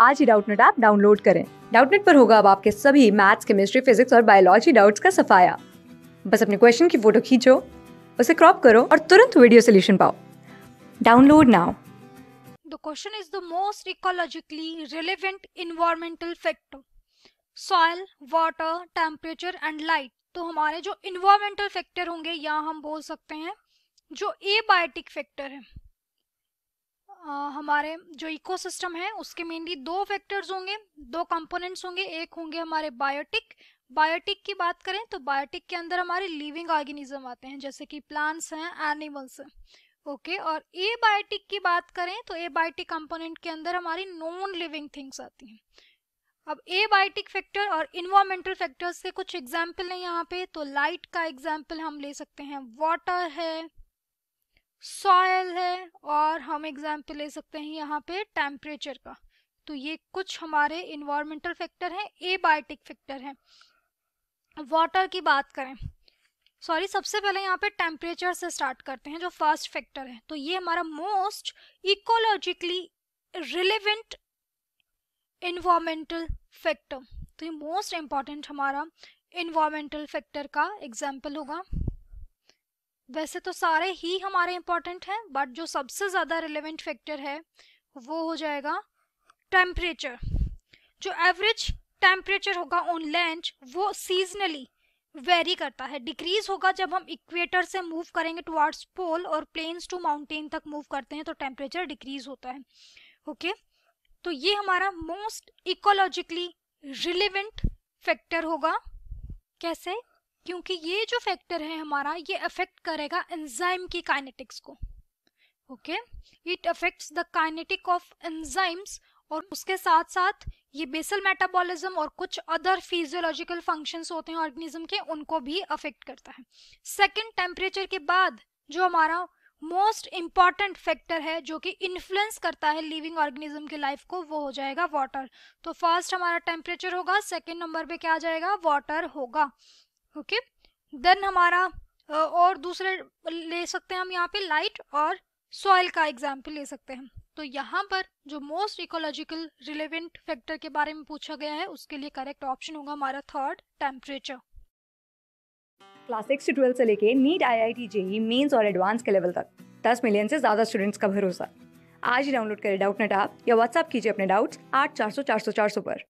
आज ही Doubtnut app download करें डाउटनेट पर होगा अब आपके सभी मैथ्स केमिस्ट्री फिजिक्स और बायोलॉजी डाउट्स का सफाया बस अपने क्वेश्चन की फोटो खींचो उसे क्रॉप करो और तुरंत वीडियो सोल्यूशन पाओ download now the question is the most ecologically relevant environmental factor soil water temperature and light तो हमारे जो इन्वायरमेंटल फैक्टर होंगे या हम बोल सकते हैं जो एबायोटिक फैक्टर है हमारे जो इकोसिस्टम है उसके मेनली दो फैक्टर्स होंगे दो कंपोनेंट्स होंगे एक होंगे हमारे बायोटिक बायोटिक की बात करें तो बायोटिक के अंदर हमारे लिविंग ऑर्गेनिज्म आते हैं जैसे कि प्लांट्स हैं एनिमल्स हैं ओके और ए बायोटिक की बात करें तो ए बायोटिक कंपोनेंट के अंदर हमारी नॉन लिविंग थिंग्स आती हैं अब ए बायोटिक फैक्टर और इन्वामेंटल फैक्टर्स के कुछ एग्जाम्पल हैं यहाँ पे तो लाइट का एग्जाम्पल हम ले सकते हैं वाटर है सॉयल है और हम एग्जाम्पल ले सकते हैं यहाँ पे टेम्परेचर का तो ये कुछ हमारे इन्वायरमेंटल फैक्टर हैं एबायोटिक फैक्टर हैं वाटर की बात करें सॉरी सबसे पहले यहाँ पे टेम्परेचर से स्टार्ट करते हैं जो फर्स्ट फैक्टर है तो ये हमारा most ecologically relevant environmental factor तो ये मोस्ट इम्पॉर्टेंट हमारा इन्वामेंटल फैक्टर का एग्जाम्पल होगा वैसे तो सारे ही हमारे इम्पोर्टेंट हैं बट जो सबसे ज़्यादा रिलेवेंट फैक्टर है वो हो जाएगा टेम्परेचर जो एवरेज टेम्परेचर होगा ऑन लैंड वो सीजनली वेरी करता है डिक्रीज होगा जब हम इक्वेटर से मूव करेंगे टुवार्ड्स पोल और प्लेन्स टू माउंटेन तक मूव करते हैं तो टेम्परेचर डिक्रीज होता है ओके okay? तो ये हमारा मोस्ट इकोलॉजिकली रिलेवेंट फैक्टर होगा कैसे क्योंकि ये जो फैक्टर है हमारा ये अफेक्ट करेगा एंजाइम की काइनेटिक्स को okay it affects the kinetic of enzymes और उसके साथ साथ ये बेसल मेटाबॉलिज्म और कुछ अदर फिजियोलॉजिकल फंक्शंस होते हैं ऑर्गेनिज्म के उनको भी अफेक्ट करता है सेकंड टेम्परेचर के बाद जो हमारा मोस्ट इम्पॉर्टेंट फैक्टर है जो कि इन्फ्लुएंस करता है लिविंग ऑर्गेनिज्म की लाइफ को वो हो जाएगा वाटर तो फर्स्ट हमारा टेम्परेचर होगा सेकेंड नंबर पे क्या आ जाएगा वाटर होगा ओके देन हमारा और दूसरे ले सकते हैं हम यहाँ पे लाइट और सॉइल का एग्जाम्पल ले सकते हैं तो यहाँ पर जो मोस्ट इकोलॉजिकल रिलेवेंट फैक्टर के बारे में पूछा गया है उसके लिए करेक्ट ऑप्शन होगा हमारा थर्ड टेम्परेचर क्लास सिक्स से ट्वेल्थ से लेके NEET I I T JEE Mains और एडवांस के लेवल तक दस मिलियन से ज्यादा स्टूडेंट्स का भरोसा आज ही डाउनलोड करें डाउट नेट आप या व्हाट्सअप कीजिए अपने डाउट्स आठ चार सौ चार सौ चार सौ पर